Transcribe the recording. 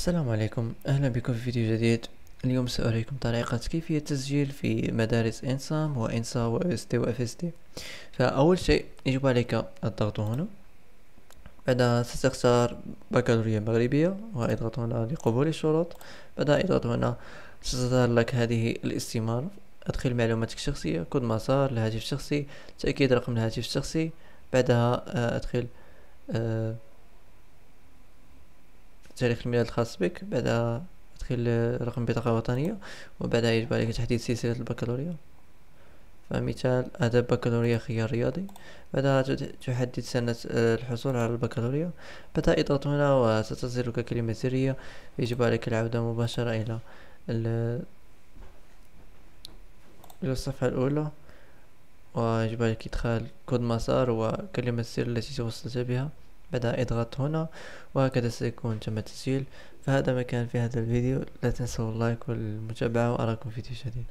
السلام عليكم اهلا بكم في فيديو جديد اليوم سأريكم طريقة كيفية التسجيل في مدارس انسام وانسا و اس تي و اف اس تي فاول شيء يجب عليك الضغط هنا بعدها ستختار بكالوريا مغربية واضغط هنا لقبول الشروط بعدها اضغط هنا ستظهر لك هذه الاستمارة ادخل معلوماتك الشخصية كود مسار الهاتف الشخصي تأكيد رقم الهاتف الشخصي بعدها آه، ادخل أه التاريخ الميلاد الخاص بك بعدها تدخل رقم بطاقة وطنية وبعدها يجب عليك تحديد سلسلة البكالوريا فمثال أداب بكالوريا خيار رياضي بعدها تحدد سنة آه، الحصول على البكالوريا بعدها اضغط هنا وستصلك كلمة سرية يجب عليك العودة مباشرة إلى إلى الصفحة الأولى ويجب عليك إدخال كود مسار وكلمة السر التي توصلت بها بدأ اضغط هنا وهكذا سيكون تم التسجيل فهذا ما كان في هذا الفيديو لا تنسوا اللايك والمتابعة وأراكم في فيديو جديد